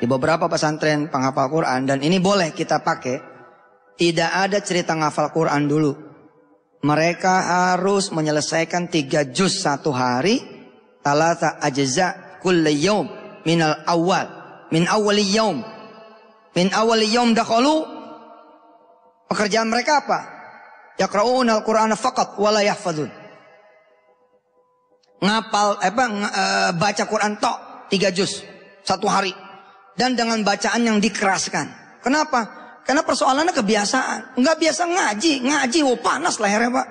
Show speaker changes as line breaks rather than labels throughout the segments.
di beberapa pesantren penghafal Quran dan ini boleh kita pakai. Tidak ada cerita ngafal Quran dulu. Mereka harus menyelesaikan tiga juz satu hari. Talata ajza kulli yawm al awal. Min awali yawm. Min awali yawm dakhulu Pekerjaan mereka apa? Yaqra'un al Quran faqat la yahfazun. Ngapal eh, apa eh, baca Quran tok tiga juz satu hari dan dengan bacaan yang dikeraskan. Kenapa? Karena persoalannya kebiasaan. Enggak biasa ngaji, ngaji oh panas lehernya, Pak.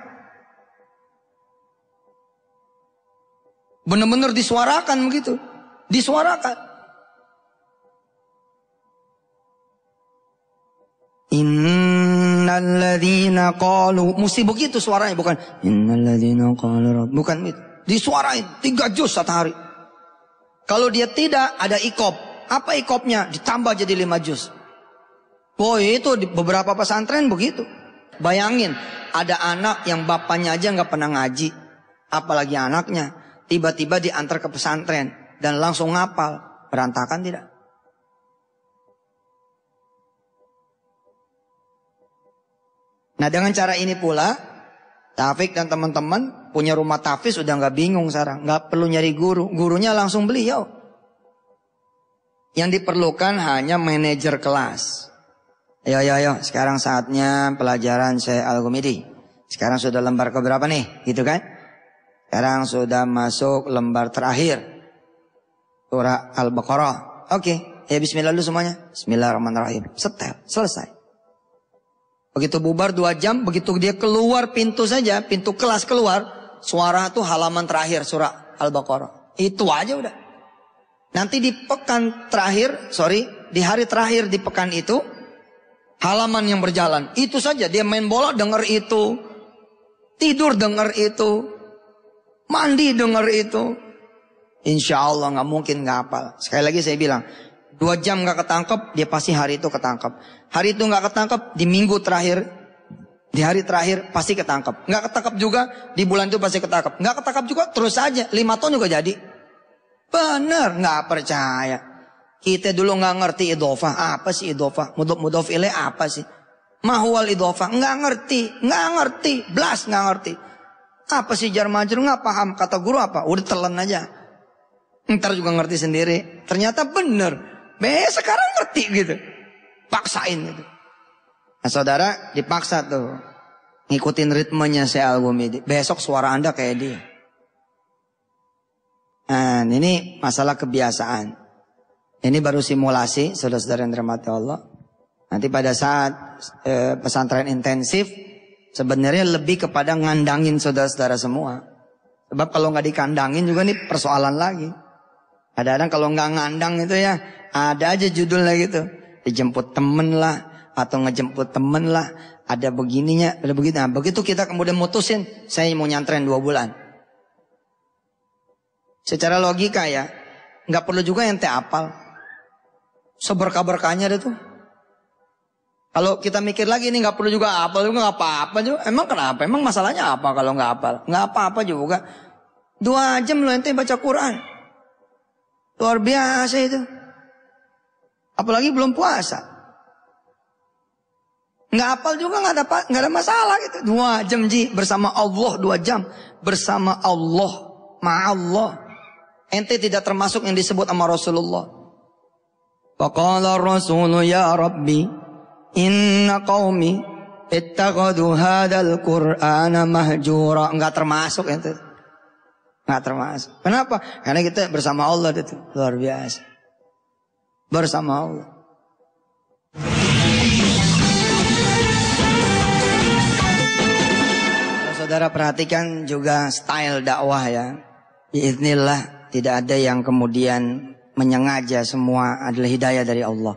Benar-benar disuarakan begitu. Disuarakan. Innalladzina qalu mesti begitu suaranya bukan innalladzina qalu bukan itu disuarain tiga juz satu hari kalau dia tidak ada ikop apa ikopnya? Ditambah jadi lima juz. Oh itu di beberapa pesantren begitu. Bayangin, ada anak yang bapaknya aja nggak pernah ngaji. Apalagi anaknya. Tiba-tiba diantar ke pesantren. Dan langsung ngapal. Berantakan tidak? Nah dengan cara ini pula Taufik dan teman-teman punya rumah tafis udah nggak bingung sekarang, nggak perlu nyari guru, gurunya langsung beliau. Yang diperlukan hanya manajer kelas. Ayo, ayo, ayo. Sekarang saatnya pelajaran saya Al-Gumidi. Sekarang sudah lembar keberapa nih? Gitu kan? Sekarang sudah masuk lembar terakhir. Surah Al-Baqarah. Oke. Okay. Ya bismillah dulu semuanya. Bismillahirrahmanirrahim. Setel. Selesai. Begitu bubar dua jam, begitu dia keluar pintu saja, pintu kelas keluar, suara tuh halaman terakhir surah Al-Baqarah. Itu aja udah. Nanti di pekan terakhir, sorry, di hari terakhir di pekan itu, halaman yang berjalan. Itu saja, dia main bola dengar itu, tidur dengar itu, mandi dengar itu. Insya Allah gak mungkin gak apa. Sekali lagi saya bilang, dua jam gak ketangkep, dia pasti hari itu ketangkep. Hari itu gak ketangkep, di minggu terakhir, di hari terakhir pasti ketangkep. Gak ketangkep juga, di bulan itu pasti ketangkep. Gak ketangkep juga, terus aja, lima tahun juga jadi. Benar, nggak percaya. Kita dulu nggak ngerti idofa. Apa sih idofa? Mudof mudof ilai apa sih? mahual idofa. Nggak ngerti, nggak ngerti. Blas nggak ngerti. Apa sih jar nggak paham? Kata guru apa? Udah telan aja. Ntar juga ngerti sendiri. Ternyata bener. Be sekarang ngerti gitu. Paksain gitu. Nah saudara dipaksa tuh. Ngikutin ritmenya si album ini. Besok suara anda kayak dia. Nah, ini masalah kebiasaan. Ini baru simulasi, saudara-saudara yang dirahmati Allah. Nanti pada saat e, pesantren intensif, sebenarnya lebih kepada ngandangin saudara-saudara semua. Sebab kalau nggak dikandangin juga nih persoalan lagi. Kadang-kadang kalau nggak ngandang itu ya, ada aja judulnya gitu. Dijemput temen lah, atau ngejemput temen lah. Ada begininya, ada begitu. Nah, begitu kita kemudian mutusin, saya mau nyantren dua bulan. Secara logika ya, nggak perlu juga yang teh apal. Seberkah-berkahnya deh tuh. Kalau kita mikir lagi ini nggak perlu juga apal juga nggak apa-apa juga. Emang kenapa? Emang masalahnya apa kalau nggak apal? Nggak apa-apa juga. Dua jam lo ente baca Quran. Luar biasa itu. Apalagi belum puasa. Nggak apal juga nggak ada nggak ada masalah gitu. Dua jam ji bersama Allah dua jam bersama Allah ma Allah Ente tidak termasuk yang disebut sama Rasulullah. Faqala Rasul ya Rabbi inna qaumi ittakhadhu hadzal qur'ana mahjura. Enggak termasuk ente. Enggak termasuk. Kenapa? Karena kita bersama Allah itu luar biasa. Bersama Allah. Saudara perhatikan juga style dakwah ya. Biiznillah tidak ada yang kemudian menyengaja semua adalah hidayah dari Allah.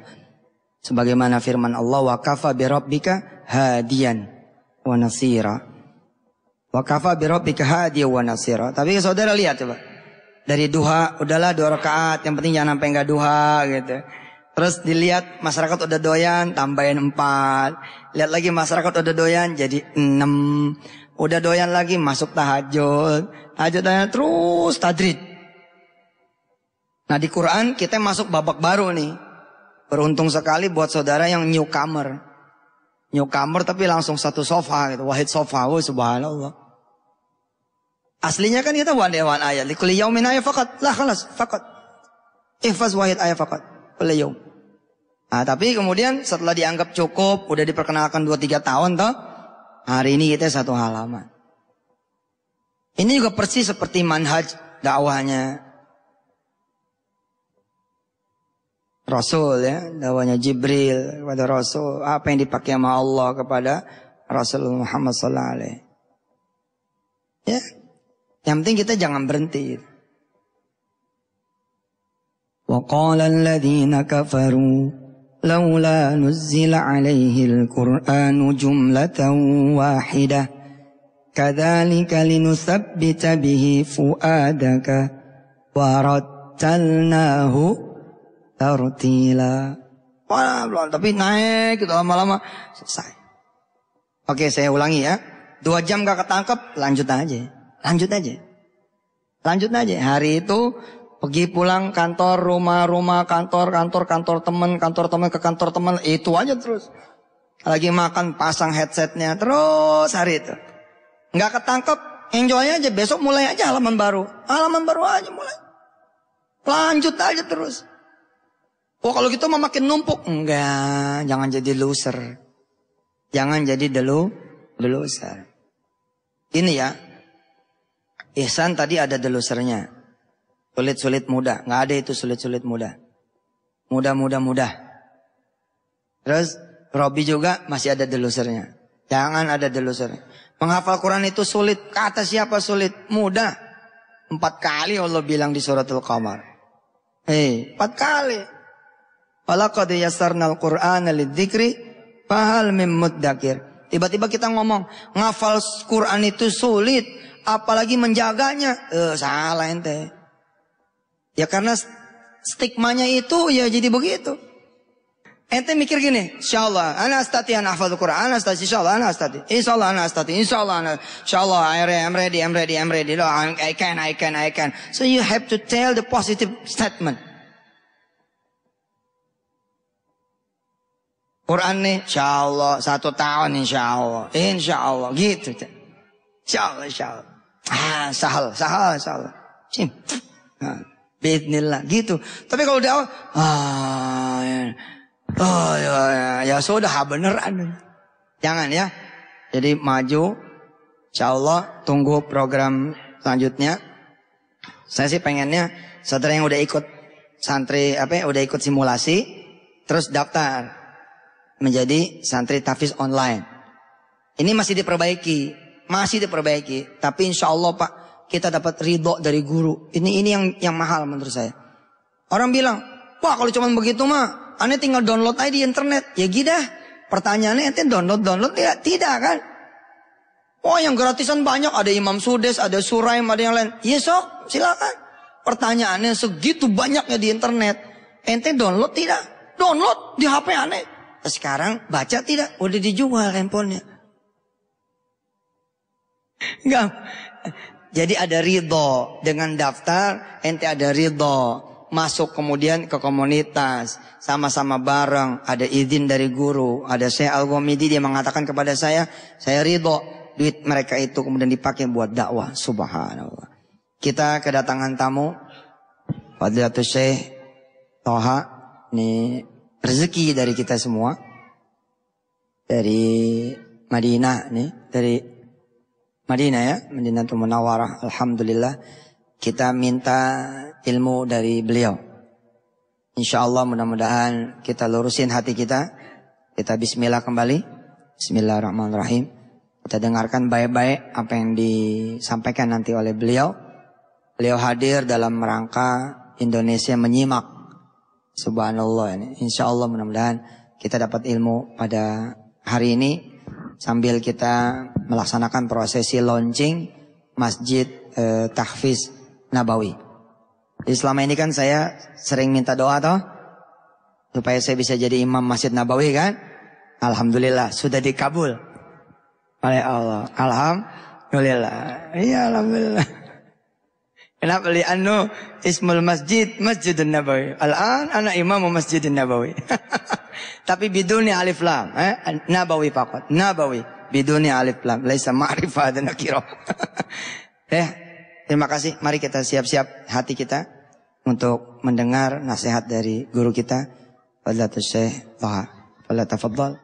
Sebagaimana firman Allah wa kafa bi rabbika hadiyan wa nasira. Wa kafa bi rabbika hadiyan wa nasira. Tapi saudara lihat coba. Dari duha udahlah dua rakaat yang penting jangan sampai enggak duha gitu. Terus dilihat masyarakat udah doyan, tambahin empat. Lihat lagi masyarakat udah doyan, jadi enam. Udah doyan lagi, masuk tahajud. Tahajud terus, tadrid. Nah di Quran kita masuk babak baru nih. Beruntung sekali buat saudara yang newcomer. Newcomer tapi langsung satu sofa gitu. Wahid sofa. Oh subhanallah. Aslinya kan kita wan one ayat. Likuli yaumin ayat fakat. Lah kalas fakat. Ihfaz wahid ayat fakat. Kuli yaum. Nah, tapi kemudian setelah dianggap cukup, udah diperkenalkan 2-3 tahun tuh, hari ini kita satu halaman. Ini juga persis seperti manhaj dakwahnya Rasul ya, dawanya Jibril kepada Rasul, apa yang dipakai sama Allah kepada Rasul Muhammad sallallahu Ya. Yang penting kita jangan berhenti. وقال الذين كفروا لولا نزل عليه القرآن جملة واحدة كذلك لنثبت به فؤادك ورتلناه tartila. Tapi naik gitu lama-lama selesai. Oke saya ulangi ya. Dua jam gak ketangkep lanjut aja. Lanjut aja. Lanjut aja. Hari itu pergi pulang kantor rumah rumah kantor kantor kantor temen kantor temen ke kantor temen itu aja terus. Lagi makan pasang headsetnya terus hari itu. Nggak ketangkep enjoy aja besok mulai aja halaman baru. Halaman baru aja mulai. Lanjut aja terus. Wah oh, kalau gitu mah makin numpuk. Enggak, jangan jadi loser. Jangan jadi delu, deluser. Ini ya, ihsan tadi ada delusernya. Sulit-sulit muda. nggak ada itu sulit-sulit muda. Mudah-mudah-mudah. Terus Robby juga masih ada delusernya. Jangan ada delusernya. Menghafal Quran itu sulit. Kata siapa sulit? Mudah. Empat kali Allah bilang di suratul kamar Hei, eh, empat kali. Walaqad yassarnal Qur'ana lidzikri fahal mim muddakir. Tiba-tiba kita ngomong, ngafal Quran itu sulit, apalagi menjaganya. Eh, salah ente. Ya karena stigmanya itu ya jadi begitu. Ente mikir gini, insya Allah, ana astati ana hafal Quran, ana astati Allah, ana astati. Allah, ana astati, Allah, ana insyaallah insya Allah, I'm ready, I'm ready, I'm ready. I can, I can, I can. So you have to tell the positive statement. Quran nih, insya Allah satu tahun insya Allah, insya Allah gitu. Insya Allah, insya Allah. Ah, sahal, sahal, sahal. Cim. Nah, gitu. Tapi kalau dia ah, ya, oh, ya, ya, ya sudah ah, beneran. Jangan ya. Jadi maju. Insya Allah tunggu program selanjutnya. Saya sih pengennya saudara yang udah ikut santri apa ya, udah ikut simulasi terus daftar menjadi santri tafis online. Ini masih diperbaiki, masih diperbaiki. Tapi insya Allah Pak, kita dapat ridho dari guru. Ini ini yang yang mahal menurut saya. Orang bilang, wah kalau cuma begitu mah, aneh tinggal download aja di internet. Ya gida? pertanyaannya ente download download tidak ya? tidak kan? Oh yang gratisan banyak, ada Imam Sudes, ada surai, ada yang lain. Ya silakan. Pertanyaannya segitu banyaknya di internet. Ente download tidak? Download di HP aneh. Sekarang baca tidak? Udah dijual handphonenya. Enggak. Jadi ada ridho dengan daftar, ente ada ridho masuk kemudian ke komunitas sama-sama bareng ada izin dari guru ada saya Al-Ghomidi dia mengatakan kepada saya saya ridho duit mereka itu kemudian dipakai buat dakwah subhanallah kita kedatangan tamu Fadilatul Syekh Toha nih rezeki dari kita semua dari Madinah nih dari Madinah ya Madinah menawar Alhamdulillah kita minta ilmu dari beliau Insya Allah mudah-mudahan kita lurusin hati kita kita Bismillah kembali Bismillahirrahmanirrahim kita dengarkan baik-baik apa yang disampaikan nanti oleh beliau beliau hadir dalam rangka Indonesia menyimak Subhanallah ini. Insya Allah mudah-mudahan kita dapat ilmu pada hari ini sambil kita melaksanakan prosesi launching Masjid eh, Tahfiz Nabawi. Jadi selama ini kan saya sering minta doa toh supaya saya bisa jadi imam Masjid Nabawi kan. Alhamdulillah sudah dikabul oleh Allah. Alhamdulillah. Iya alhamdulillah. Kenapa? anu ismul masjid masjidun nabawi. Al-an ana imamu masjidun nabawi. Tapi biduni alif lam. Eh? Nabawi pakot. Nabawi. Biduni alif lam. Laisa ma'rifah dan akiro. eh, terima kasih. Mari kita siap-siap hati kita. Untuk mendengar nasihat dari guru kita. Fadlatul Syekh Taha. Fadlatul Fadlal.